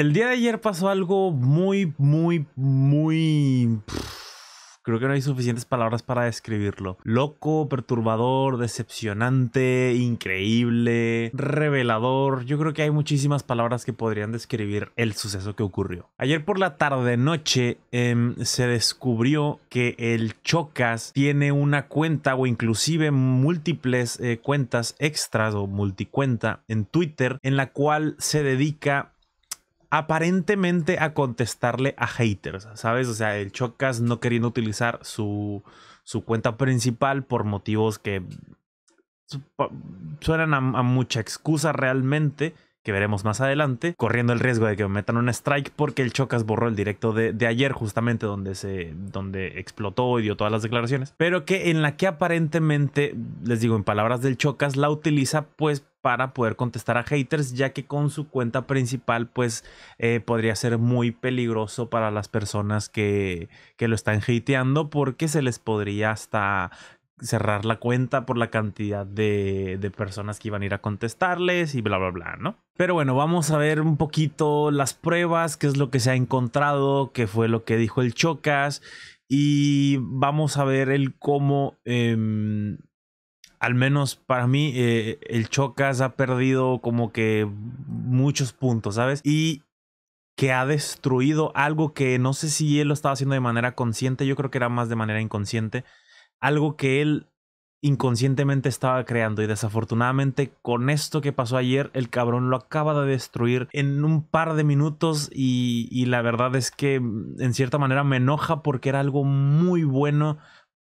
el día de ayer pasó algo muy, muy, muy... Creo que no hay suficientes palabras para describirlo. Loco, perturbador, decepcionante, increíble, revelador. Yo creo que hay muchísimas palabras que podrían describir el suceso que ocurrió. Ayer por la tarde noche em, se descubrió que el Chocas tiene una cuenta o inclusive múltiples eh, cuentas extras o multicuenta en Twitter en la cual se dedica aparentemente a contestarle a haters, ¿sabes? O sea, el Chocas no queriendo utilizar su, su cuenta principal por motivos que suenan a mucha excusa realmente que veremos más adelante, corriendo el riesgo de que me metan un strike porque el Chocas borró el directo de, ayer, justamente donde se donde explotó y dio todas las declaraciones, pero que en la que aparentemente, les digo en palabras del Chocas, la utiliza pues para poder contestar a haters, ya que con su cuenta principal, pues eh, podría ser muy peligroso para las personas que, que lo están hateando, porque se les podría hasta cerrar la cuenta por la cantidad de, personas que iban a ir a contestarles y bla, bla, bla, ¿no? Pero bueno, vamos a ver un poquito las pruebas, qué es lo que se ha encontrado, qué fue lo que dijo el Chocas y vamos a ver el cómo, em, al menos para mí, eh, el Chocas ha perdido como que muchos puntos, ¿sabes? Y que ha destruido algo que no sé si él lo estaba haciendo de manera consciente, yo creo que era más de manera inconsciente, algo que él inconscientemente estaba creando y desafortunadamente con esto que pasó ayer el cabrón lo acaba de destruir en un par de minutos y, la verdad es que en cierta manera me enoja porque era algo muy bueno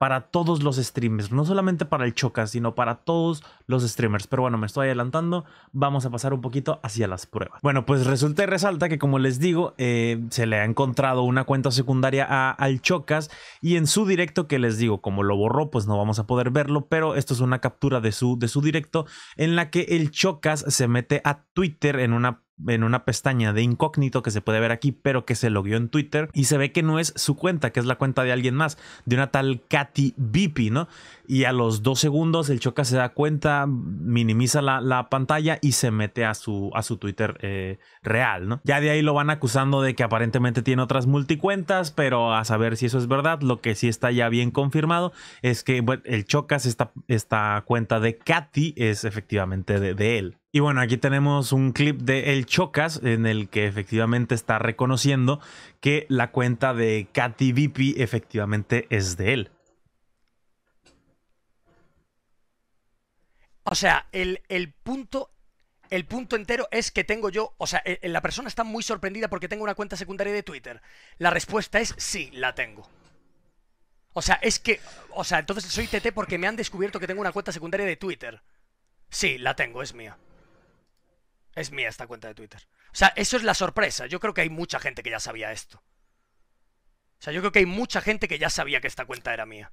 para todos los streamers, no solamente para el Chocas, sino para todos los streamers. Pero bueno, me estoy adelantando, vamos a pasar un poquito hacia las pruebas. Bueno, pues resulta y resalta que como les digo, eh, se le ha encontrado una cuenta secundaria a, al Chocas y en su directo que les digo, como lo borró, pues no vamos a poder verlo, pero esto es una captura de su, de su directo en la que el Chocas se mete a Twitter en una en una pestaña de incógnito que se puede ver aquí, pero que se logueó en Twitter y se ve que no es su cuenta, que es la cuenta de alguien más, de una tal Katy Bipi, ¿no? Y a los dos segundos el chocas se da cuenta, minimiza la, la pantalla y se mete a su, a su Twitter eh, real, ¿no? Ya de ahí lo van acusando de que aparentemente tiene otras multicuentas, pero a saber si eso es verdad, lo que sí está ya bien confirmado es que el Chocas, esta, esta cuenta de Katy es efectivamente de, de él. Y bueno, aquí tenemos un clip de El Chocas en el que efectivamente está reconociendo que la cuenta de Katy Vipi efectivamente es de él. O sea, el, punto el punto entero es que tengo yo, o sea, eh, la persona está muy sorprendida porque tengo una cuenta secundaria de Twitter. La respuesta es sí, la tengo. O sea, es que, o sea, entonces soy TT porque me han descubierto que tengo una cuenta secundaria de Twitter. Sí, la tengo, es mía. Es mía esta cuenta de Twitter. O sea, eso es la sorpresa. Yo creo que hay mucha gente que ya sabía esto. O sea, yo creo que hay mucha gente que ya sabía que esta cuenta era mía.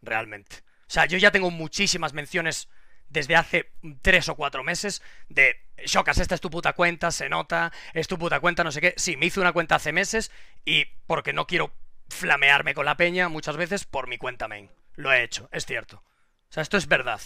Realmente. O sea, yo ya tengo muchísimas menciones desde hace tres o cuatro meses de Shocas, esta es tu puta cuenta, se nota, es tu puta cuenta, no sé qué. Sí, me hice una cuenta hace meses y porque no quiero flamearme con la peña muchas veces por mi cuenta main. Lo he hecho, es cierto. O sea, esto es verdad.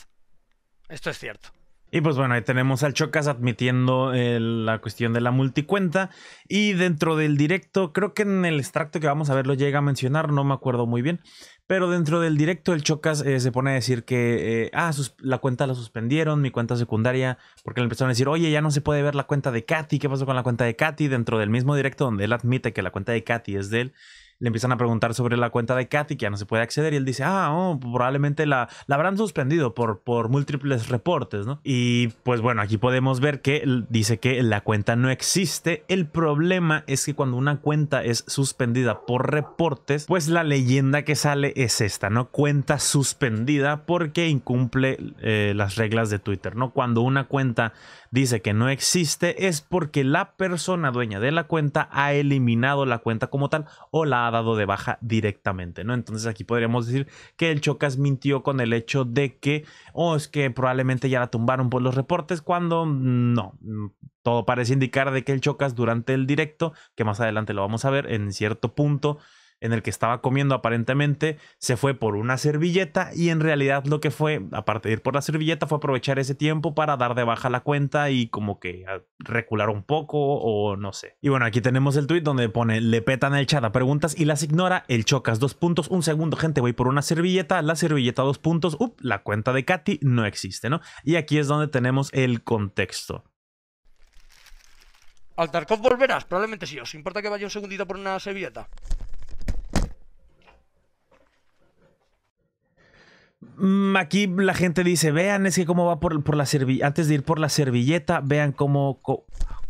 Esto es cierto. Y pues bueno, ahí tenemos al Chocas admitiendo eh, la cuestión de la multicuenta. Y dentro del directo, creo que en el extracto que vamos a ver lo llega a mencionar, no me acuerdo muy bien. Pero dentro del directo, el Chocas eh, se pone a decir que, eh, ah, la cuenta la suspendieron, mi cuenta secundaria, porque le empezaron a decir, oye, ya no se puede ver la cuenta de Katy, ¿qué pasó con la cuenta de Katy? Dentro del mismo directo donde él admite que la cuenta de Katy es de él le empiezan a preguntar sobre la cuenta de Katy, que ya no se puede acceder, y él dice, ah, oh, probablemente la, la habrán suspendido por, por múltiples reportes, ¿no? Y pues bueno, aquí podemos ver que dice que la cuenta no existe. El problema es que cuando una cuenta es suspendida por reportes, pues la leyenda que sale es esta, ¿no? Cuenta suspendida porque incumple eh, las reglas de Twitter, ¿no? Cuando una cuenta dice que no existe es porque la persona dueña de la cuenta ha eliminado la cuenta como tal o la ha dado de baja directamente, ¿no? Entonces aquí podríamos decir que el Chocas mintió con el hecho de que, o oh, es que probablemente ya la tumbaron por los reportes, cuando no. Todo parece indicar de que el Chocas durante el directo, que más adelante lo vamos a ver en cierto punto, en el que estaba comiendo aparentemente se fue por una servilleta y en realidad lo que fue, aparte de ir por la servilleta, fue aprovechar ese tiempo para dar de baja la cuenta y como que ah, recular un poco o no sé. Y bueno, aquí tenemos el tweet donde pone, le petan el chat a preguntas y las ignora, el chocas, dos puntos, un segundo, gente, voy por una servilleta, la servilleta, dos puntos, up, la cuenta de Katy no existe, ¿no? Y aquí es donde tenemos el contexto. Al Tarkov volverás, probablemente sí. ¿Os importa que vaya un segundito por una servilleta? Mm, aquí la gente dice, vean, es que cómo va por, por la servilleta, antes de ir por la servilleta, vean cómo,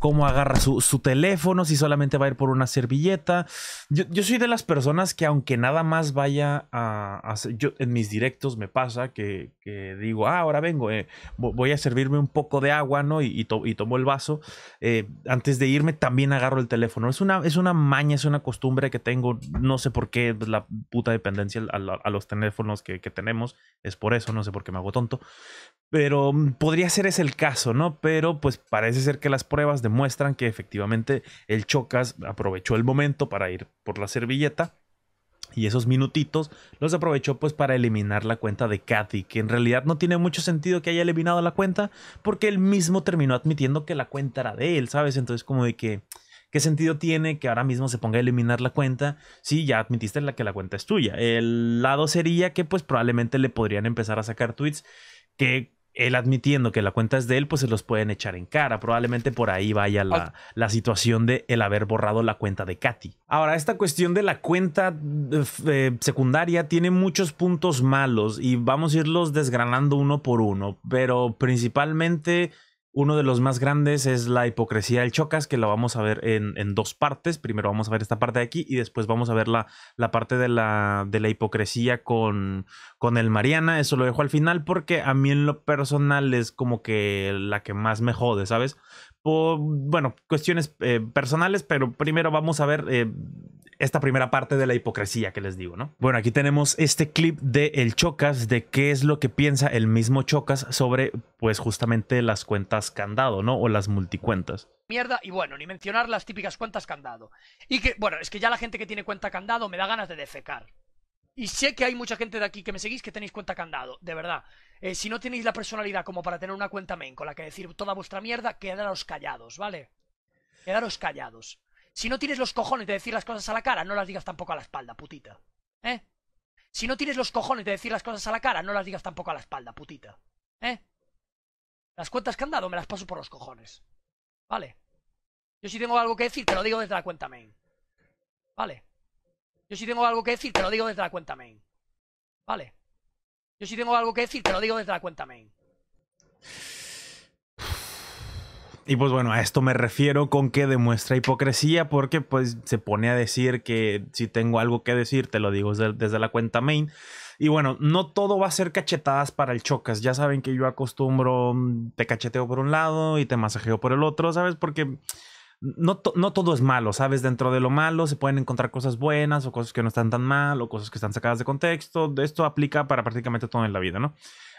cómo agarra su, teléfono, si solamente va a ir por una servilleta. Yo, soy de las personas que aunque nada más vaya a, hacer, yo en mis directos me pasa que, digo, ah, ahora vengo, eh, voy a servirme un poco de agua, ¿no? Y, tomo el vaso. Eh, antes de irme también agarro el teléfono. Es una, es una maña, es una costumbre que tengo, no sé por qué, la puta dependencia a, los teléfonos que, que tenemos, es por eso, no sé por qué me hago tonto. Pero mm, podría ser ese el caso, ¿no? Pero pues parece ser que las pruebas de muestran que efectivamente el Chocas aprovechó el momento para ir por la servilleta. Y esos minutitos los aprovechó pues para eliminar la cuenta de Kathy, que en realidad no tiene mucho sentido que haya eliminado la cuenta, porque él mismo terminó admitiendo que la cuenta era de él, ¿sabes? Entonces como de que, ¿qué sentido tiene que ahora mismo se ponga a eliminar la cuenta si ya admitiste la que la cuenta es tuya? El lado sería que pues probablemente le podrían empezar a sacar tweets que él admitiendo que la cuenta es de él, pues se los pueden echar en cara. Probablemente por ahí vaya la, ah. situación de el haber borrado la cuenta de Katy. Ahora, esta cuestión de la cuenta eh, secundaria tiene muchos puntos malos y vamos a irlos desgranando uno por uno, pero principalmente uno de los más grandes es la hipocresía del Chocas, que la vamos a ver en, dos partes. Primero vamos a ver esta parte de aquí y después vamos a ver la, parte de la, de la hipocresía con, con el Mariana. Eso lo dejo al final porque a mí en lo personal es como que la que más me jode, ¿sabes? bueno, cuestiones eh, personales, pero primero vamos a ver eh, esta primera parte de la hipocresía que les digo, ¿no? Bueno, aquí tenemos este clip de El Chocas, de qué es lo que piensa el mismo Chocas sobre, pues justamente las cuentas candado, ¿no? O las multicuentas. Mierda, y bueno, ni mencionar las típicas cuentas candado. Y que, bueno, es que ya la gente que tiene cuenta candado me da ganas de defecar. Y sé que hay mucha gente de aquí que me seguís que tenéis cuenta candado, de verdad. Eh, si no tenéis la personalidad como para tener una cuenta main con la que decir toda vuestra mierda, quedaros callados, ¿vale? Quedaros callados. Si no tienes los cojones de decir las cosas a la cara, no las digas tampoco a la espalda, putita. ¿Eh? Si no tienes los cojones de decir las cosas a la cara, no las digas tampoco a la espalda, putita. ¿Eh? Las cuentas que han dado me las paso por los cojones. ¿Vale? Yo si tengo algo que decir, te lo digo desde la cuenta main. ¿Vale? Yo si tengo algo que decir, te lo digo desde la cuenta main. ¿Vale? Yo si tengo algo que decir, te lo digo desde la cuenta main. Y pues bueno, a esto me refiero con que demuestra hipocresía porque pues se pone a decir que si tengo algo que decir te lo digo desde, la cuenta main. Y bueno, no todo va a ser cachetadas para el chocas. Ya saben que yo acostumbro, mm, te cacheteo por un lado y te masajeo por el otro, ¿sabes? Porque no, no todo es malo, ¿sabes? Dentro de lo malo se pueden encontrar cosas buenas o cosas que no están tan mal o cosas que están sacadas de contexto. Esto aplica para prácticamente todo en la vida, ¿no?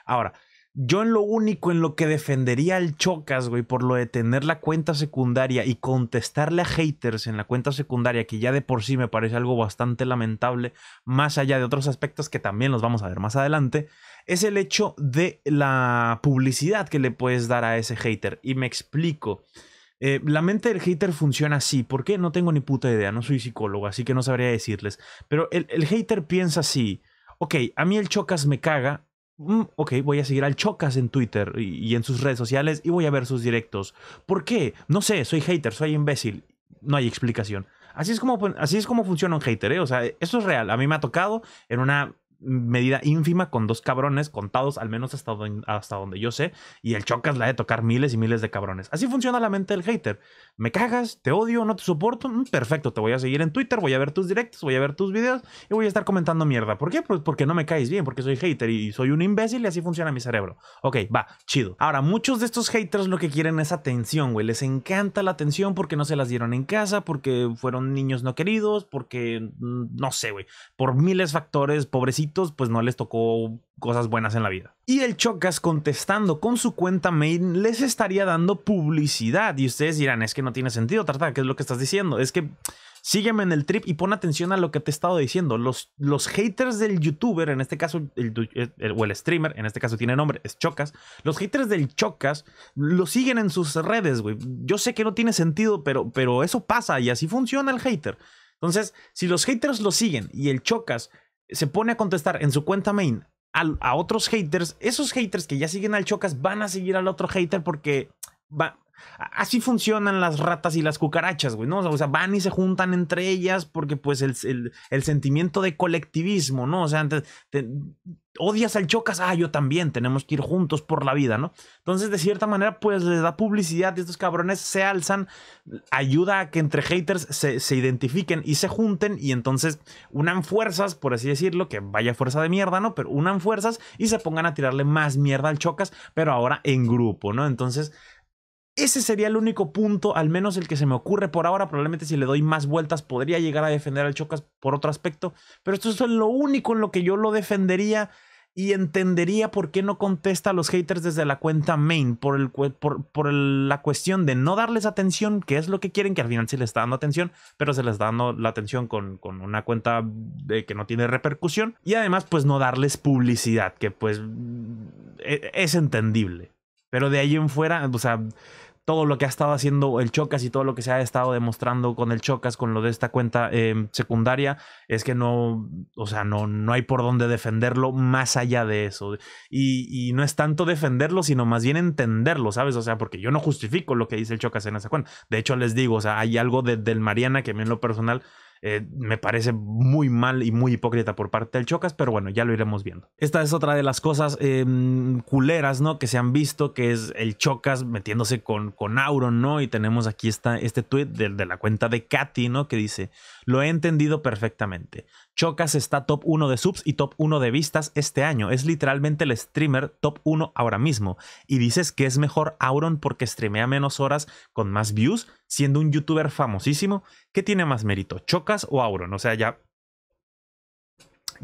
Ahora, yo en lo único en lo que defendería al Chocas, güey, por lo de tener la cuenta secundaria y contestarle a haters en la cuenta secundaria, que ya de por sí me parece algo bastante lamentable, más allá de otros aspectos que también los vamos a ver más adelante, es el hecho de la publicidad que le puedes dar a ese hater. Y me explico. Eh, la mente del hater funciona así. ¿Por qué? No tengo ni puta idea. No soy psicólogo, así que no sabría decirles. Pero el, el hater piensa así. Ok, a mí el chocas me caga, Mm, ok, voy a seguir al Chocas en Twitter y, en sus redes sociales y voy a ver sus directos. ¿Por qué? No sé, soy hater, soy imbécil. No hay explicación. Así es como, así es funciona un hater, ¿eh? O sea, esto es real. A mí me ha tocado en una medida ínfima con dos cabrones contados, al menos hasta donde, hasta donde yo sé, y el chocas la de tocar miles y miles de cabrones. Así funciona la mente del hater. Me cagas, te odio, no te soporto, mm, perfecto, te voy a seguir en Twitter, voy a ver tus directos, voy a ver tus videos y voy a estar comentando mierda. ¿Por qué? Pues porque no me caes bien, porque soy hater y soy un imbécil y así funciona mi cerebro. Ok, va, chido. Ahora, muchos de estos haters lo que quieren es atención, güey. Les encanta la atención porque no se las dieron en casa, porque fueron niños no queridos, porque mm, no sé, güey, por miles de factores, pobrecitos pues no les tocó cosas buenas en la vida. Y el Chocas contestando con su cuenta main les estaría dando publicidad. Y ustedes dirán, es que no tiene sentido, Tarta, ¿qué es lo que estás diciendo? Es que sígueme en el trip y pon atención a lo que te he estado diciendo. Los, los haters del youtuber, en este caso, o el streamer, en este caso tiene nombre, es Chocas. Los haters del Chocas lo siguen en sus redes, güey. Yo sé que no tiene sentido, pero, pero eso pasa y así funciona el hater. Entonces, si los haters lo siguen y el Chocas se pone a contestar en su cuenta main a, otros haters, esos haters que ya siguen al Chocas van a seguir al otro hater porque va, Así funcionan las ratas y las cucarachas, güey, ¿no? O sea, van y se juntan entre ellas porque pues el, sentimiento de colectivismo, ¿no? O sea, antes odias al chocas, ah, yo también, tenemos que ir juntos por la vida, ¿no? Entonces, de cierta manera, pues les da publicidad y estos cabrones se alzan, ayuda a que entre haters se, se identifiquen y se junten y entonces unan fuerzas, por así decirlo, que vaya fuerza de mierda, ¿no? Pero unan fuerzas y se pongan a tirarle más mierda al chocas, pero ahora en grupo, ¿no? Entonces... Ese sería el único punto, al menos el que se me ocurre por ahora. Probablemente si le doy más vueltas podría llegar a defender al Chocas por otro aspecto. Pero esto es lo único en lo que yo lo defendería y entendería por qué no contesta a los haters desde la cuenta main. Por, el, por, la cuestión de no darles atención, que es lo que quieren, que al final sí les está dando atención, pero se les está dando la atención con, una cuenta de que no tiene repercusión. Y además, pues no darles publicidad, que pues e, es entendible. Pero de ahí en fuera, o sea, todo lo que ha estado haciendo el Chocas y todo lo que se ha estado demostrando con el Chocas, con lo de esta cuenta em, secundaria, es que no, o sea, no, no hay por dónde defenderlo más allá de eso. Y, no es tanto defenderlo, sino más bien entenderlo, ¿sabes? O sea, porque yo no justifico lo que dice el Chocas en esa cuenta. De hecho, les digo, o sea, hay algo del Mariana que a mí en lo personal eh, me parece muy mal y muy hipócrita por parte del Chocas, pero bueno, ya lo iremos viendo. Esta es otra de las cosas em, culeras, ¿no? Que se han visto, que es el Chocas metiéndose con, con Auron, ¿no? Y tenemos aquí este tweet de, la cuenta de Katy, ¿no? Que dice, lo he entendido perfectamente. Chocas está top 1 de subs y top 1 de vistas este año. Es literalmente el streamer top 1 ahora mismo. Y dices que es mejor Auron porque streamea menos horas con más views, siendo un youtuber famosísimo. ¿Qué tiene más mérito? ¿Chocas o Auron. O sea, ya.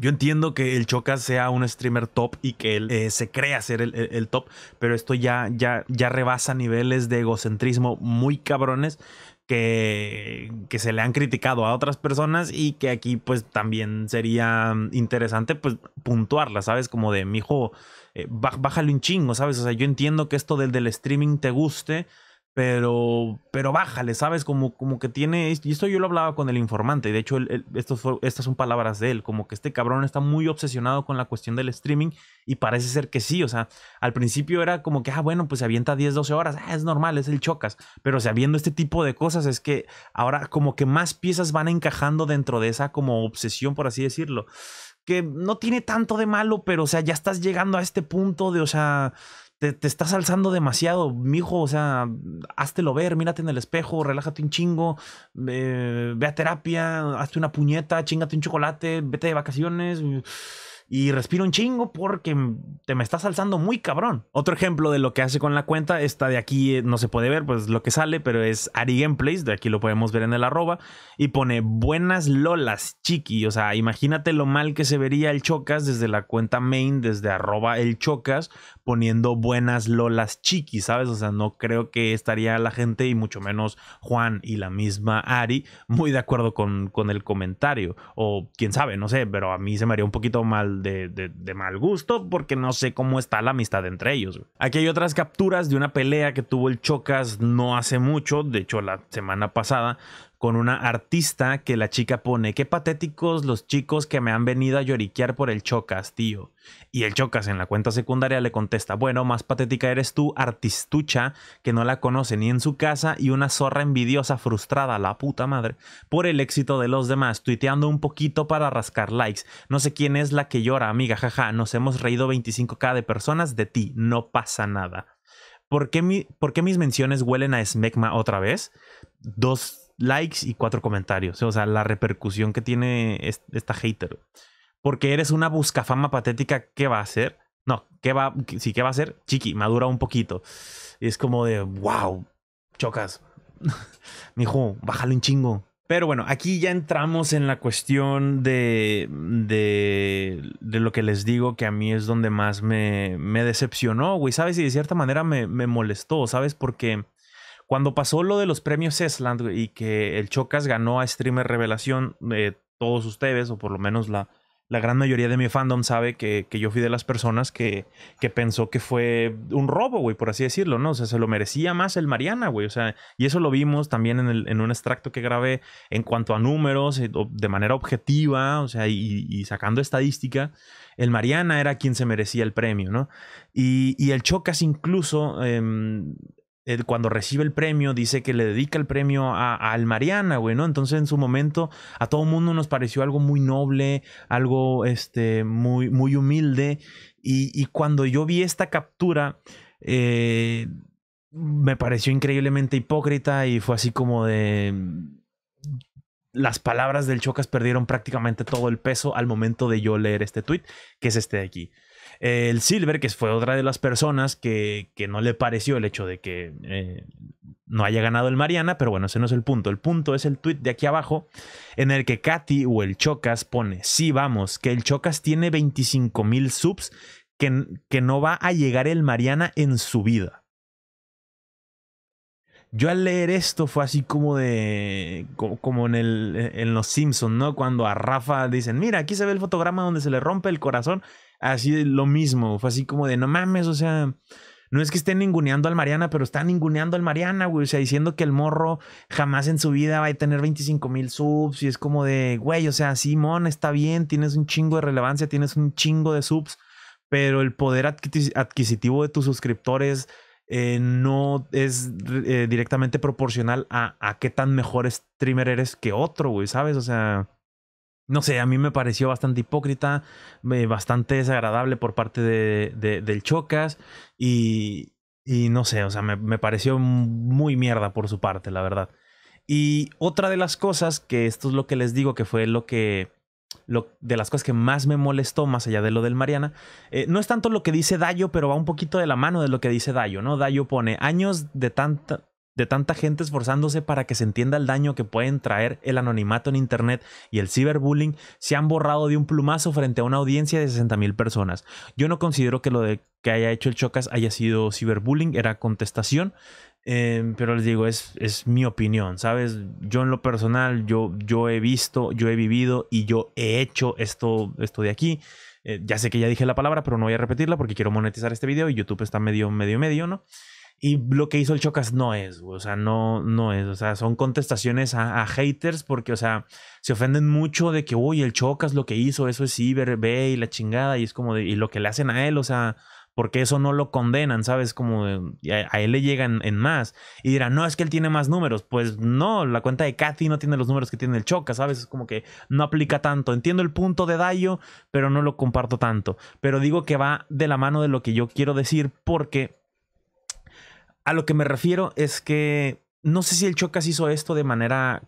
Yo entiendo que el Chocas sea un streamer top y que él eh, se crea ser el, top, pero esto ya, ya, ya rebasa niveles de egocentrismo muy cabrones que, que, se le han criticado a otras personas y que aquí pues también sería mm, interesante pues puntuarla, ¿sabes? Como de, mi hijo eh, bájale un chingo, ¿sabes? O sea, yo entiendo que esto del, del streaming te guste, pero, pero bájale, ¿sabes? Como, como que tiene, y esto yo lo hablaba con el informante, y de hecho, estos estas son palabras de él, como que este cabrón está muy obsesionado con la cuestión del streaming y parece ser que sí, o sea, al principio era como que, ah, bueno, pues se avienta 10, 12 horas, ah, es normal, es el chocas, pero o sabiendo este tipo de cosas es que ahora como que más piezas van encajando dentro de esa como obsesión, por así decirlo, que no tiene tanto de malo, pero o sea, ya estás llegando a este punto de, o sea te, estás alzando demasiado, mijo, o sea, lo ver, mírate en el espejo, relájate un chingo, ve a terapia, hazte una puñeta, chingate un chocolate, vete de vacaciones y respiro un chingo porque te me estás alzando muy cabrón. Otro ejemplo de lo que hace con la cuenta, esta de aquí eh, no se puede ver, pues lo que sale, pero es Ari Gameplays, de aquí lo podemos ver en el arroba, y pone buenas lolas, chiqui. O sea, imagínate lo mal que se vería el Chocas desde la cuenta main, desde arroba el Chocas, poniendo buenas lolas, chiqui, ¿sabes? O sea, no creo que estaría la gente y mucho menos Juan y la misma Ari muy de acuerdo con, con el comentario. O quién sabe, no sé, pero a mí se me haría un poquito mal de, mal gusto porque no sé cómo está la amistad entre ellos. Aquí hay otras capturas de una pelea que tuvo el Chocas no hace mucho, de hecho la semana pasada, con una artista que la chica pone, qué patéticos los chicos que me han venido a lloriquear por el chocas, tío. Y el chocas en la cuenta secundaria le contesta, bueno, más patética eres tú, artistucha, que no la conoce ni en su casa y una zorra envidiosa frustrada, la puta madre, por el éxito de los demás, tuiteando un poquito para rascar likes. No sé quién es la que llora, amiga, jaja, nos hemos reído 25k de personas de ti, no pasa nada. ¿Por qué, mi, mis menciones huelen a Smegma otra vez? Dos likes y cuatro comentarios. O sea, la repercusión que tiene esta hater. Porque eres una buscafama patética, ¿qué va a hacer? No, ¿qué va? Sí, ¿qué va a hacer? Chiqui, madura un poquito. Y es como de, wow, chocas. Mijo, bájale un chingo. Pero bueno, aquí ya entramos en la cuestión de, de, de, lo que les digo, que a mí es donde más me, me decepcionó, güey, ¿sabes? Y de cierta manera me, me molestó, ¿sabes? Porque cuando pasó lo de los premios Esland y que el Chocas ganó a Streamer Revelación, eh, todos ustedes, o por lo menos la, la gran mayoría de mi fandom sabe que, yo fui de las personas que, pensó que fue un robo, güey, por así decirlo, ¿no? O sea, se lo merecía más el Mariana, güey. O sea, y eso lo vimos también en, un extracto que grabé en cuanto a números, eh, de manera objetiva, o sea, y, sacando estadística, el Mariana era quien se merecía el premio, ¿no? Y, el Chocas incluso... Em, cuando recibe el premio, dice que le dedica el premio a, Mariana, güey, ¿no? Entonces en su momento a todo el mundo nos pareció algo muy noble, algo este, muy, muy humilde. Y, cuando yo vi esta captura, eh, me pareció increíblemente hipócrita y fue así como de las palabras del Chocas perdieron prácticamente todo el peso al momento de yo leer este tweet, que es este de aquí. Eh, el Silver, que fue otra de las personas que, que no le pareció el hecho de que eh, no haya ganado el Mariana, pero bueno, ese no es el punto. El punto es el tweet de aquí abajo en el que Katy o el Chocas pone, sí vamos, que el Chocas tiene 25 mil subs, que, que no va a llegar el Mariana en su vida. Yo al leer esto fue así como de. como, en, el, en los Simpsons, ¿no? Cuando a Rafa dicen, mira, aquí se ve el fotograma donde se le rompe el corazón así lo mismo. Fue así como de, no mames, o sea, no es que estén ninguneando al Mariana, pero están ninguneando al Mariana, güey. O sea, diciendo que el morro jamás en su vida va a tener 25 mil subs. Y es como de, güey, o sea, Simón, está bien, tienes un chingo de relevancia, tienes un chingo de subs, pero el poder adquisitivo de tus suscriptores eh, no es eh, directamente proporcional a, a qué tan mejor streamer eres que otro, güey, ¿sabes? O sea no sé, a mí me pareció bastante hipócrita, eh, bastante desagradable por parte de, del Chocas y, y no sé, o sea, me, pareció muy mierda por su parte, la verdad. Y otra de las cosas, que esto es lo que les digo, que fue lo que... Lo, de las cosas que más me molestó, más allá de lo del Mariana, eh, no es tanto lo que dice Dayo, pero va un poquito de la mano de lo que dice Dayo, ¿no? Dayo pone años de tanta, de tanta gente esforzándose para que se entienda el daño que pueden traer el anonimato en Internet y el ciberbullying, se han borrado de un plumazo frente a una audiencia de 60.000 personas. Yo no considero que lo de que haya hecho el Chocas haya sido ciberbullying, era contestación, em, pero les digo, es, es, mi opinión, ¿sabes? Yo en lo personal, yo, yo he visto, yo he vivido y yo he hecho esto, esto de aquí. Eh, ya sé que ya dije la palabra, pero no voy a repetirla porque quiero monetizar este video y YouTube está medio, medio, medio, ¿no? Y lo que hizo el Chocas no es, o sea, no, no es, o sea, son contestaciones a, haters porque, o sea, se ofenden mucho de que, uy, el Chocas lo que hizo, eso es ciber, y la chingada, y es como, de, y lo que le hacen a él, o sea, porque eso no lo condenan, ¿sabes? Como a, él le llegan en más. Y dirán, no, es que él tiene más números. Pues no, la cuenta de Kathy no tiene los números que tiene el Chocas, ¿sabes? Es como que no aplica tanto. Entiendo el punto de Dayo, pero no lo comparto tanto. Pero digo que va de la mano de lo que yo quiero decir porque a lo que me refiero es que no sé si el Chocas hizo esto de manera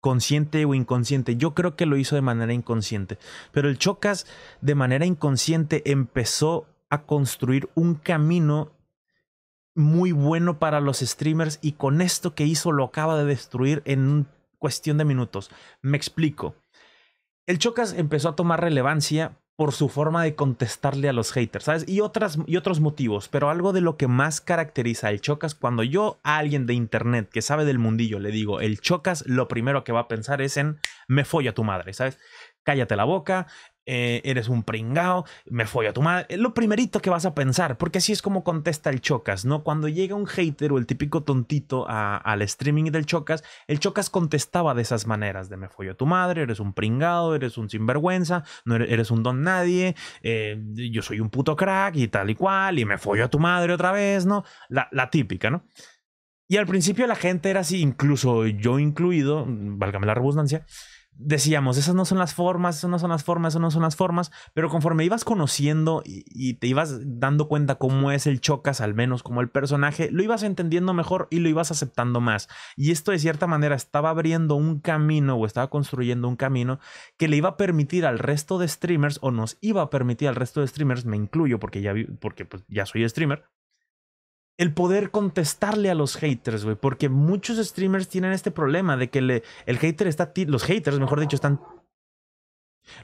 consciente o inconsciente. Yo creo que lo hizo de manera inconsciente. Pero el Chocas, de manera inconsciente, empezó a construir un camino muy bueno para los streamers y con esto que hizo lo acaba de destruir en cuestión de minutos. Me explico. El Chocas empezó a tomar relevancia por su forma de contestarle a los haters, ¿sabes? Y, otras, y otros motivos, pero algo de lo que más caracteriza al Chocas, cuando yo a alguien de internet que sabe del mundillo le digo, el Chocas lo primero que va a pensar es en, me folla tu madre, ¿sabes? Cállate la boca, eh, eres un pringao, me follo a tu madre. lo primerito que vas a pensar, porque así es como contesta el Chocas, ¿no? Cuando llega un hater o el típico tontito al streaming del Chocas, el Chocas contestaba de esas maneras, de me follo a tu madre, eres un pringado eres un sinvergüenza, no eres, un don nadie, eh, yo soy un puto crack y tal y cual, y me follo a tu madre otra vez, ¿no? La, típica, ¿no? Y al principio la gente era así, incluso yo incluido, válgame la redundancia, decíamos, esas no son las formas, esas no son las formas, esas no son las formas, pero conforme ibas conociendo y, te ibas dando cuenta cómo es el Chocas, al menos como el personaje, lo ibas entendiendo mejor y lo ibas aceptando más. Y esto de cierta manera estaba abriendo un camino o estaba construyendo un camino que le iba a permitir al resto de streamers o nos iba a permitir al resto de streamers, me incluyo porque ya, porque, pues, ya soy streamer, el poder contestarle a los haters, güey. Porque muchos streamers tienen este problema de que le, el hater está. Los haters, mejor dicho, están.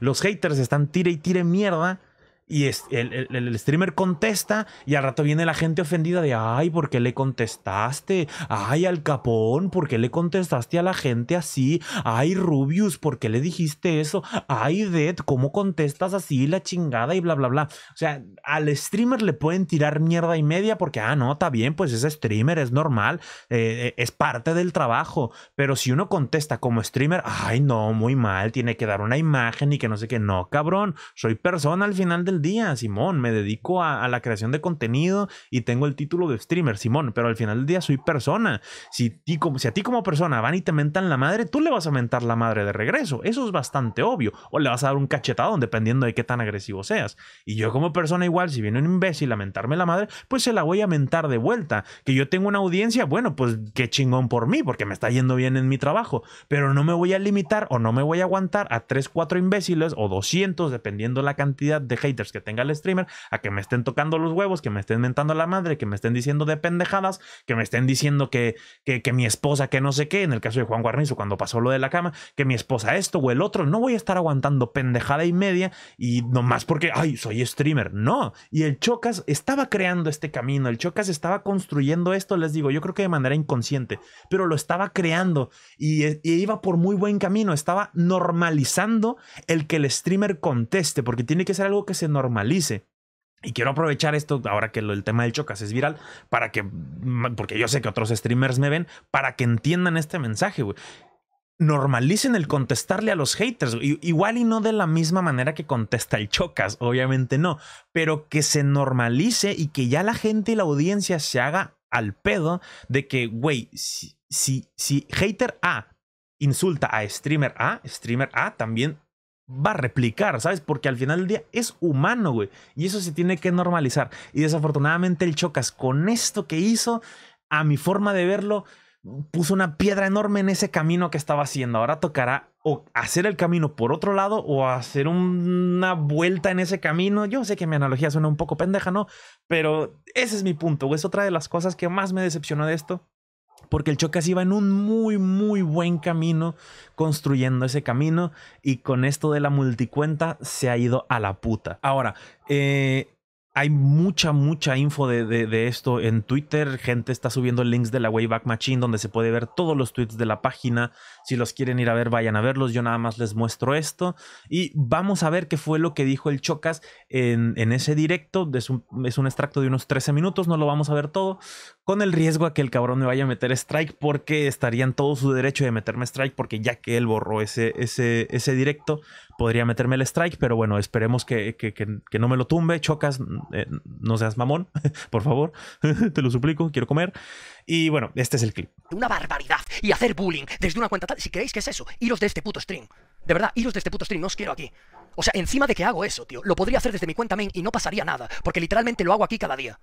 Los haters están tire y tire mierda y el, streamer contesta y al rato viene la gente ofendida de, ay, ¿por qué le contestaste? Ay, al capón, ¿por qué le contestaste a la gente así? Ay, Rubius, ¿por qué le dijiste eso? Ay, Dead, ¿cómo contestas así la chingada y bla, bla, bla? O sea, al streamer le pueden tirar mierda y media porque, ah, no, está bien, pues es streamer, es normal, eh, eh, es parte del trabajo. Pero si uno contesta como streamer, ay, no, muy mal, tiene que dar una imagen y que no sé qué, no, cabrón, soy persona al final del día, Simón, me dedico a, la creación de contenido y tengo el título de streamer, Simón, pero al final del día soy persona. Si, ti, como, si a ti como persona van y te mentan la madre, tú le vas a mentar la madre de regreso. Eso es bastante obvio. O le vas a dar un cachetadón dependiendo de qué tan agresivo seas. Y yo como persona igual, si viene un imbécil a mentarme la madre, pues se la voy a mentar de vuelta. Que yo tengo una audiencia, bueno, pues qué chingón por mí, porque me está yendo bien en mi trabajo. Pero no me voy a limitar o no me voy a aguantar a 3, 4 imbéciles o 200, dependiendo la cantidad de haters que tenga el streamer a que me estén tocando los huevos, que me estén mentando la madre, que me estén diciendo de pendejadas, que me estén diciendo que, que, mi esposa, que no sé qué, en el caso de Juan Guarnizo, cuando pasó lo de la cama, que mi esposa esto o el otro, no voy a estar aguantando pendejada y media y nomás porque, ay, soy streamer, no. Y el Chocas estaba creando este camino, el Chocas estaba construyendo esto, les digo, yo creo que de manera inconsciente, pero lo estaba creando y, e, y iba por muy buen camino, estaba normalizando el que el streamer conteste, porque tiene que ser algo que se normalice. Y quiero aprovechar esto, ahora que el tema del chocas es viral, para que, mm, porque yo sé que otros streamers me ven, para que entiendan este mensaje, Normalicen el contestarle a los haters, igual y no de la misma manera que contesta el chocas, obviamente no, pero que se normalice y que ya la gente y la audiencia se haga al pedo de que, güey, si, si hater A insulta a streamer A, streamer A también va a replicar, ¿sabes? Porque al final del día es humano, güey. Y eso se tiene que normalizar. Y desafortunadamente el Chocas con esto que hizo, a mi forma de verlo, puso una piedra enorme en ese camino que estaba haciendo. Ahora tocará o hacer el camino por otro lado o hacer una vuelta en ese camino. Yo sé que mi analogía suena un poco pendeja, ¿no? Pero ese es mi punto. Es otra de las cosas que más me decepcionó de esto. Porque el Chocas iba en un muy, muy buen camino construyendo ese camino y con esto de la multicuenta se ha ido a la puta. Ahora, eh, hay mucha, mucha info de, esto en Twitter. Gente está subiendo links de la Wayback Machine donde se puede ver todos los tweets de la página. Si los quieren ir a ver, vayan a verlos. Yo nada más les muestro esto. Y vamos a ver qué fue lo que dijo el Chocas en, ese directo. Es un, es un extracto de unos 13 minutos, no lo vamos a ver todo con el riesgo a que el cabrón me vaya a meter strike, porque estaría en todo su derecho de meterme strike, porque ya que él borró ese, ese, ese directo, podría meterme el strike, pero bueno, esperemos que, no me lo tumbe. Chocas, eh, no seas mamón, por favor, te lo suplico, quiero comer. Y bueno, este es el clip. Una barbaridad y hacer bullying desde una cuenta tal. Si creéis que es eso, iros de este puto stream. De verdad, iros de este puto stream, no os quiero aquí. O sea, encima de que hago eso, tío, lo podría hacer desde mi cuenta main y no pasaría nada, porque literalmente lo hago aquí cada día.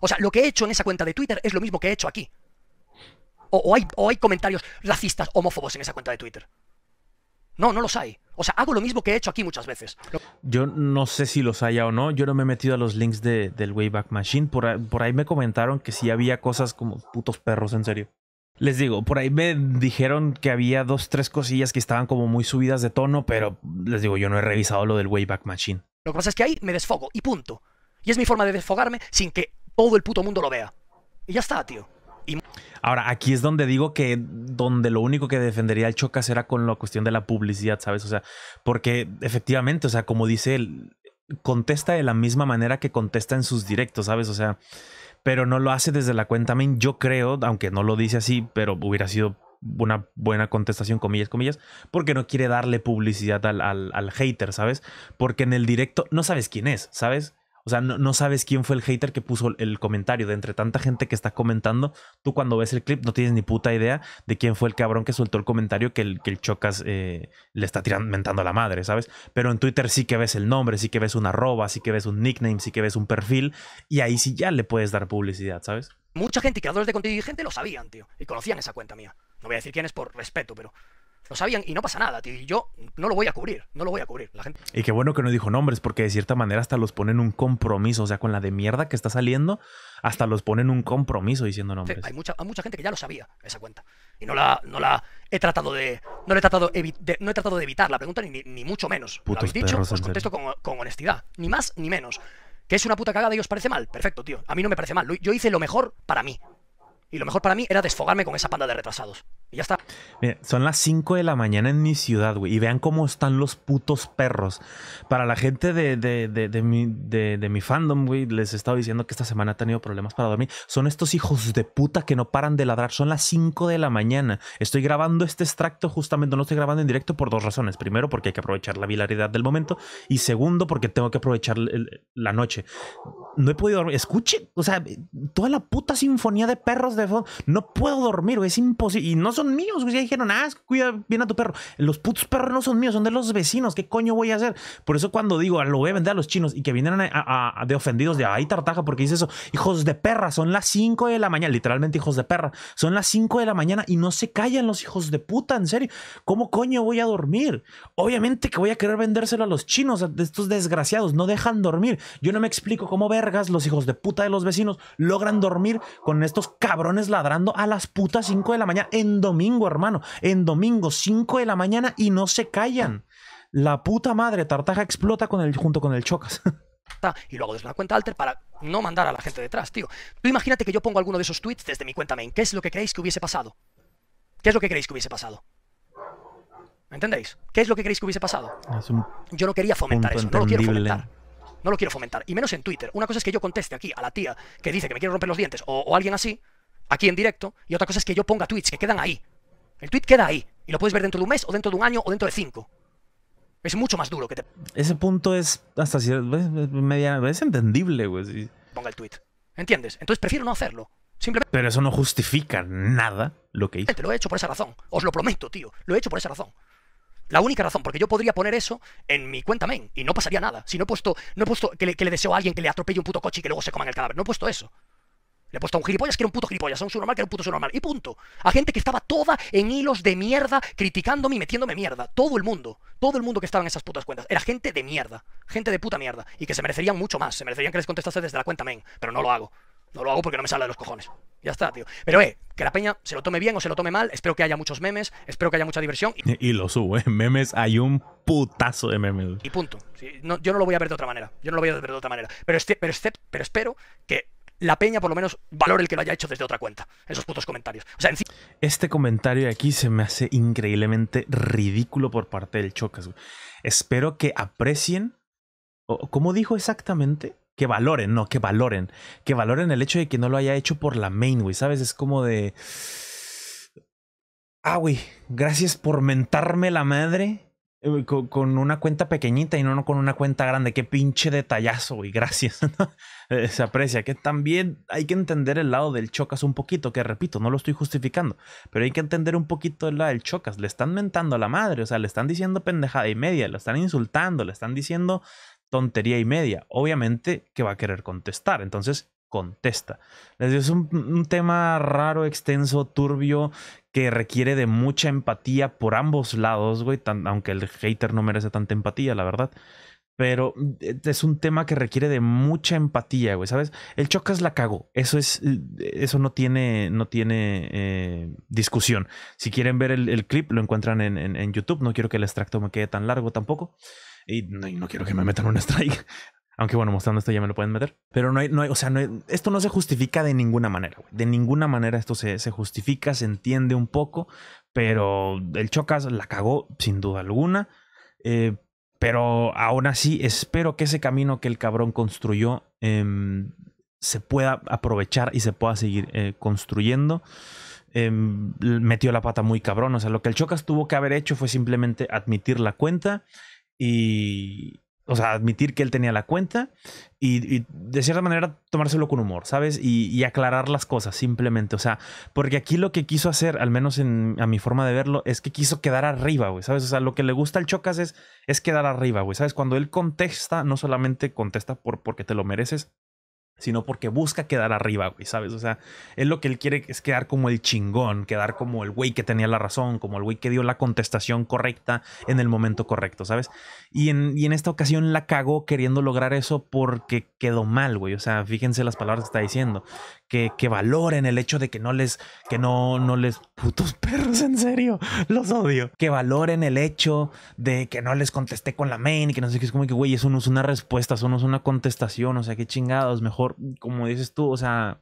O sea, lo que he hecho en esa cuenta de Twitter es lo mismo que he hecho aquí. O, hay, hay comentarios racistas, homófobos en esa cuenta de Twitter. No, no los hay. O sea, hago lo mismo que he hecho aquí muchas veces. Yo no sé si los haya o no. Yo no me he metido a los links del Wayback Machine. por ahí me comentaron que sí había cosas como putos perros, en serio. Les digo, por ahí me dijeron que había dos, tres cosillas que estaban como muy subidas de tono, pero les digo, yo no he revisado lo del Wayback Machine. Lo que pasa es que ahí me desfogo y punto. Y es mi forma de desfogarme sin que todo el puto mundo lo vea. Y ya está, tío. Ahora, aquí es donde digo que donde lo único que defendería el Chocas era con la cuestión de la publicidad, ¿sabes? O sea, porque efectivamente, o sea, como dice él, contesta de la misma manera que contesta en sus directos, ¿sabes? O sea, pero no lo hace desde la cuenta main, yo creo, aunque no lo dice así, pero hubiera sido una buena contestación, comillas, comillas, porque no quiere darle publicidad al, al hater, ¿sabes? Porque en el directo no sabes quién es, ¿sabes? O sea, no, sabes quién fue el hater que puso el comentario. De entre tanta gente que está comentando, tú cuando ves el clip no tienes ni puta idea de quién fue el cabrón que soltó el comentario que el, que el Chocas eh, le está tirando, mentando a la madre, ¿sabes? Pero en Twitter sí que ves el nombre, sí que ves una arroba, sí que ves un nickname, sí que ves un perfil. Y ahí sí ya le puedes dar publicidad, ¿sabes? Mucha gente, creadores de contenido y gente lo sabían, tío. Y conocían esa cuenta mía. No voy a decir quién es por respeto, pero lo sabían y no pasa nada, tío. yo no lo voy a cubrir, no lo voy a cubrir. La gente... Y qué bueno que no dijo nombres, porque de cierta manera hasta los ponen un compromiso. O sea, con la de mierda que está saliendo, hasta los ponen un compromiso diciendo nombres. hay, mucha, mucha gente que ya lo sabía, esa cuenta. Y no la, no la he tratado de. No he tratado de, no he tratado de evitar la pregunta, ni, mucho menos. lo dicho, os contesto con, con honestidad. Ni más ni menos. ¿Que es una puta cagada y os parece mal? Perfecto, tío. A mí no me parece mal. Yo hice lo mejor para mí. Y lo mejor para mí era desfogarme con esa panda de retrasados. Y ya está. son las 5 de la mañana en mi ciudad, güey. Y vean cómo están los putos perros. Para la gente de, de, de, mi, fandom, güey, les he estado diciendo que esta semana he tenido problemas para dormir. Son estos hijos de puta que no paran de ladrar. Son las 5 de la mañana. Estoy grabando este extracto justamente, no estoy grabando en directo por dos razones. Primero, porque hay que aprovechar la vilaridad del momento. Y segundo, porque tengo que aprovechar la noche. No he podido dormir. Escuche, o sea, toda la puta sinfonía de perros de de fondo. No puedo dormir, es imposible. Y no son míos, güey. dijeron, ah, cuida bien a tu perro. Los putos perros no son míos, son de los vecinos. ¿Qué coño voy a hacer? Por eso cuando digo, ah, lo voy a vender a los chinos y que vinieran a, de ofendidos de ahí tartaja porque dice eso, hijos de perra, son las 5 de la mañana, literalmente hijos de perra, son las 5 de la mañana y no se callan los hijos de puta, en serio. ¿Cómo coño voy a dormir? Obviamente que voy a querer vendérselo a los chinos, a estos desgraciados, no dejan dormir. Yo no me explico cómo vergas los hijos de puta de los vecinos logran dormir con estos cabrones ladrando a las putas 5 de la mañana en domingo, hermano. En domingo, 5 de la mañana y no se callan. La puta madre, Tartaja explota con el, junto con el Chocas. Y luego desde la cuenta alter para no mandar a la gente detrás, tío. Tú imagínate que yo pongo alguno de esos tweets desde mi cuenta main. ¿Qué es lo que creéis que hubiese pasado? ¿Qué es lo que creéis que hubiese pasado? ¿Me entendéis? ¿Qué es lo que creéis que hubiese pasado? Yo no quería fomentar eso, no lo quiero fomentar. No lo quiero fomentar, y menos en Twitter. Una cosa es que yo conteste aquí a la tía que dice que me quiere romper los dientes o alguien así, aquí en directo, y otra cosa es que yo ponga tweets que quedan ahí. El tweet queda ahí, y lo puedes ver dentro de un mes, o dentro de un año, o dentro de cinco. Es mucho más duro que te... Ese punto es hasta cierto... Es, entendible, güey. Ponga el tweet. ¿Entiendes? Entonces prefiero no hacerlo. Simplemente... Pero eso no justifica nada lo que hice. Te lo he hecho por esa razón. Os lo prometo, tío. Lo he hecho por esa razón. La única razón, porque yo podría poner eso en mi cuenta main y no pasaría nada. Si no he puesto, no he puesto que le, que le deseo a alguien que le atropelle un puto coche y que luego se coman el cadáver. No he puesto eso. Le he puesto a un gilipollas que era un puto gilipollas, a un normal que era un puto normal Y punto. A gente que estaba toda en hilos de mierda, criticándome y metiéndome mierda. Todo el mundo. Todo el mundo que estaba en esas putas cuentas. Era gente de mierda. Gente de puta mierda. Y que se merecerían mucho más. Se merecerían que les contestase desde la cuenta main Pero no lo hago. No lo hago porque no me sale de los cojones. Ya está, tío. Pero, eh, que la peña se lo tome bien o se lo tome mal. Espero que haya muchos memes. Espero que haya mucha diversión. Y, lo subo, ¿eh? Memes, hay un putazo de memes. Y punto. yo no lo voy a ver de otra manera. Yo no lo voy a ver de otra manera. Pero, este, este, pero espero que la peña por lo menos valore el que lo haya hecho desde otra cuenta. Esos putos comentarios. O sea, Este comentario de aquí se me hace increíblemente ridículo por parte del Chocas. Espero que aprecien, o ¿cómo dijo exactamente? Que valoren, no, que valoren. Que valoren el hecho de que no lo haya hecho por la main, güey. ¿Sabes? Es como de... Ah, güey, gracias por mentarme la madre eh, con, una cuenta pequeñita y no con una cuenta grande. Qué pinche detallazo, y Gracias. Eh, se aprecia. Que también hay que entender el lado del Chocas un poquito, que repito, no lo estoy justificando, pero hay que entender un poquito el lado del Chocas. Le están mentando a la madre, o sea, le están diciendo pendejada y media, le están insultando, le están diciendo tontería y media. Obviamente que va a querer contestar. Entonces, contesta. es un, tema raro, extenso, turbio, que requiere de mucha empatía por ambos lados, güey, aunque el hater no merece tanta empatía, la verdad. Pero mm, es un tema que requiere de mucha empatía, güey, ¿sabes? El Chocas la cagó. Eso es. Eh, eso no tiene. No tiene eh, discusión. Si quieren ver el, clip, lo encuentran en, YouTube. No quiero que el extracto me quede tan largo tampoco. y no quiero que me metan un strike. Aunque bueno, mostrando esto ya me lo pueden meter. Pero no hay, no hay, o sea, esto no se justifica de ninguna manera, De ninguna manera esto se, justifica, se entiende un poco, pero el Chocas la cagó sin duda alguna. Eh, pero aún así, espero que ese camino que el cabrón construyó em, se pueda aprovechar y se pueda seguir eh, construyendo. Em, metió la pata muy cabrón. O sea, lo que el Chocas tuvo que haber hecho fue simplemente admitir la cuenta y, o sea, admitir que él tenía la cuenta y, de cierta manera tomárselo con humor, ¿sabes? Y, aclarar las cosas simplemente, o sea, porque aquí lo que quiso hacer, al menos en, a mi forma de verlo, es que quiso quedar arriba, güey, ¿sabes? O sea, lo que le gusta al Chocas es, es quedar arriba, güey, ¿sabes? Cuando él contesta, no solamente contesta por, porque te lo mereces, sino porque busca quedar arriba, güey, ¿sabes? O sea, él lo que él quiere es quedar como el chingón, quedar como el güey que tenía la razón, como el güey que dio la contestación correcta en el momento correcto, ¿sabes? Y en, esta ocasión la cagó queriendo lograr eso porque quedó mal, güey. O sea, fíjense las palabras que está diciendo. Que, que valoren el hecho de que no les, que no, no les, putos perros, en serio, los odio. Que valoren el hecho de que no les contesté con la main y que no sé qué, es como que, güey, eso no es una respuesta, eso no es una contestación, o sea, qué chingados, mejor como dices tú, o sea,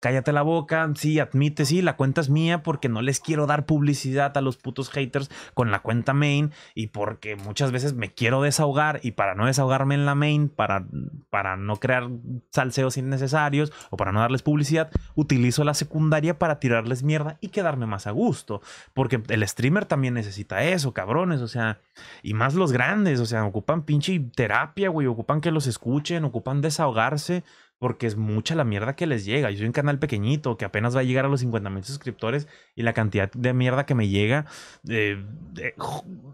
cállate la boca, sí, admite, sí, la cuenta es mía porque no les quiero dar publicidad a los putos haters con la cuenta main y porque muchas veces me quiero desahogar y para no desahogarme en la main, para, para no crear salseos innecesarios o para no darles publicidad, utilizo la secundaria para tirarles mierda y quedarme más a gusto, porque el streamer también necesita eso, cabrones, o sea, y más los grandes, o sea, ocupan pinche terapia, güey, ocupan que los escuchen, ocupan desahogarse porque es mucha la mierda que les llega. Yo soy un canal pequeñito que apenas va a llegar a los 50 mil suscriptores y la cantidad de mierda que me llega, eh, eh,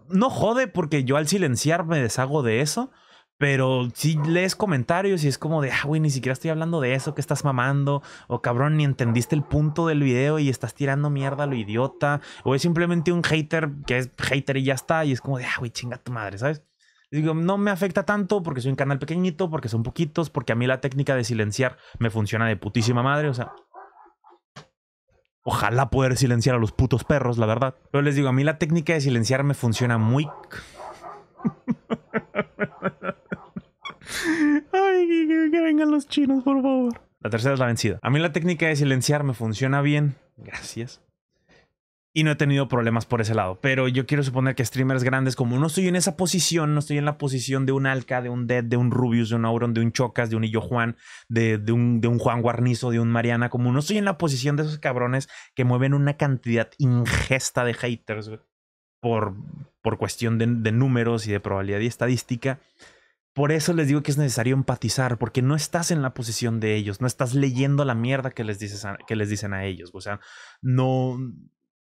no jode porque yo al silenciar me deshago de eso. Pero si lees comentarios y es como de, ah, güey, ni siquiera estoy hablando de eso, que estás mamando, o cabrón, ni entendiste el punto del video y estás tirando mierda a lo idiota, o es simplemente un hater que es hater y ya está, y es como de, ah, güey, chinga tu madre, ¿sabes? Digo, no me afecta tanto porque soy un canal pequeñito, porque son poquitos, porque a mí la técnica de silenciar me funciona de putísima madre, o sea. Ojalá poder silenciar a los putos perros, la verdad. Pero les digo, a mí la técnica de silenciar me funciona muy... Ay, que, que vengan los chinos, por favor. La tercera es la vencida. A mí la técnica de silenciar me funciona bien. Gracias y no he tenido problemas por ese lado. Pero yo quiero suponer que streamers grandes, como no estoy en esa posición, no estoy en la posición de un Alca, de un Dead, de un Rubius, de un Auron, de un Chocas, de un Illo Juan, de, un, Juan Guarnizo, de un Mariana, como no estoy en la posición de esos cabrones que mueven una cantidad ingesta de haters por, por cuestión de, números y de probabilidad y estadística. Por eso les digo que es necesario empatizar, porque no estás en la posición de ellos, no estás leyendo la mierda que les, dices que les dicen a ellos. O sea, no,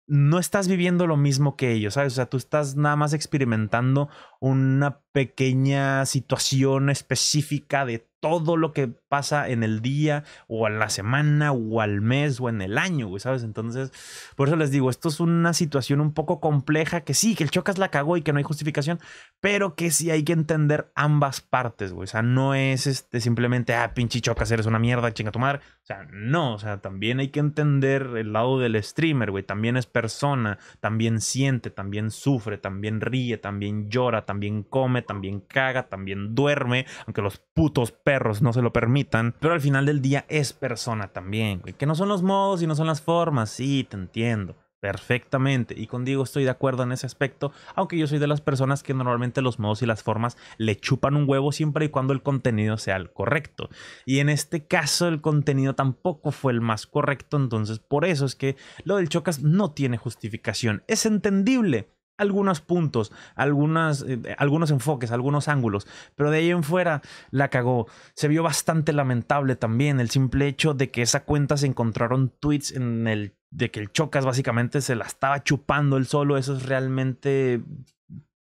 no estás viviendo lo mismo que ellos, ¿sabes? O sea, tú estás nada más experimentando una pequeña situación específica de todo lo que pasa en el día o en la semana o al mes o en el año, güey, ¿sabes? Entonces, por eso les digo, esto es una situación un poco compleja, que sí, que el Chocas la cagó y que no hay justificación, pero que sí hay que entender ambas partes, güey. O sea, no es este simplemente, ah, pinche Chocas, eres una mierda, chinga tu madre. O sea, no, o sea, también hay que entender el lado del streamer, güey. También es persona, también siente, también sufre, también ríe, también llora, también come, también caga, también duerme, aunque los putos perros no se lo permiten pero al final del día es persona también, Que no son los modos y no son las formas, sí, te entiendo. Perfectamente, y contigo estoy de acuerdo en ese aspecto, aunque yo soy de las personas que normalmente los modos y las formas le chupan un huevo siempre y cuando el contenido sea el correcto. Y en este caso el contenido tampoco fue el más correcto, entonces por eso es que lo del Chocas no tiene justificación. Es entendible, algunos puntos, algunas, eh, algunos enfoques, algunos ángulos, pero de ahí en fuera la cagó. Se vio bastante lamentable también el simple hecho de que esa cuenta se encontraron tweets en el de que el Chocas básicamente se la estaba chupando él solo, eso es realmente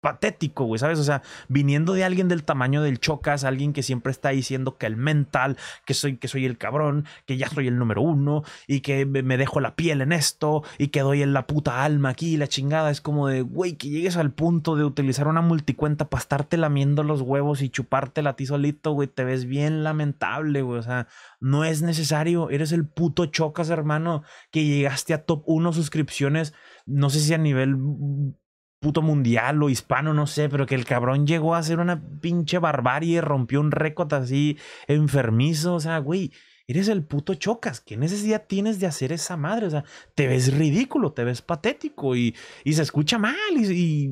patético, güey, ¿sabes? O sea, viniendo de alguien del tamaño del Chocas, alguien que siempre está diciendo que el mental, que soy, que soy el cabrón, que ya soy el número uno y que me dejo la piel en esto y que doy en la puta alma aquí, la chingada, es como de, güey, que llegues al punto de utilizar una multicuenta para estarte lamiendo los huevos y chupártela a ti solito, güey, te ves bien lamentable, güey, o sea, no es necesario, eres el puto Chocas, hermano, que llegaste a top uno suscripciones, no sé si a nivel puto mundial o hispano, no sé, pero que el cabrón llegó a hacer una pinche barbarie, rompió un récord así enfermizo, o sea, güey, Eres el puto chocas. ¿Qué necesidad tienes de hacer esa madre? O sea, te ves ridículo, te ves patético y, y se escucha mal. Y,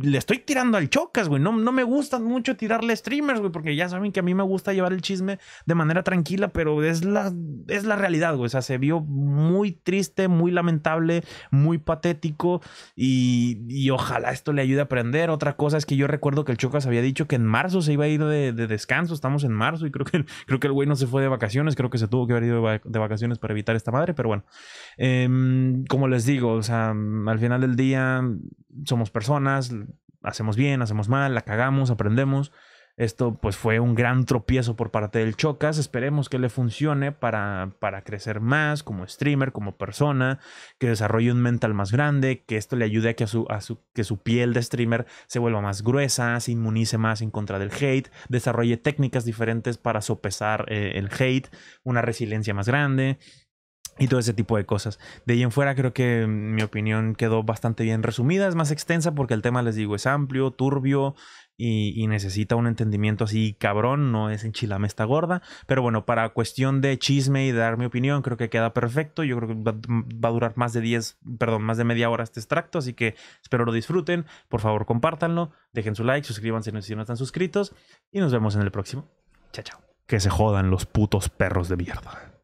le estoy tirando al chocas, güey. No, me gusta mucho tirarle streamers, güey, porque ya saben que a mí me gusta llevar el chisme de manera tranquila, pero es la, es la realidad, güey. O sea, se vio muy triste, muy lamentable, muy patético y, ojalá esto le ayude a aprender. Otra cosa es que yo recuerdo que el chocas había dicho que en marzo se iba a ir de, descanso. Estamos en marzo y creo que, creo que el güey no se fue de vacaciones Creo que se tuvo que haber ido de vacaciones para evitar esta madre, pero bueno. Em, como les digo, al final del día somos personas, hacemos bien, hacemos mal, la cagamos, aprendemos. Esto pues fue un gran tropiezo por parte del Chocas. Esperemos que le funcione para, crecer más como streamer, como persona, que desarrolle un mental más grande, que esto le ayude a que, su, que su piel de streamer se vuelva más gruesa, se inmunice más en contra del hate, desarrolle técnicas diferentes para sopesar eh, el hate, una resiliencia más grande y todo ese tipo de cosas. De ahí en fuera creo que mi opinión quedó bastante bien resumida, es más extensa porque el tema, les digo, es amplio, turbio y, necesita un entendimiento así cabrón, no es enchilame esta gorda. Pero bueno, para cuestión de chisme y de dar mi opinión, creo que queda perfecto. Yo creo que va, va a durar más de 10, perdón, más de media hora este extracto, así que espero lo disfruten. Por favor, compártanlo, dejen su like, suscríbanse si no están suscritos y nos vemos en el próximo. Chao, chao. Que se jodan los putos perros de mierda.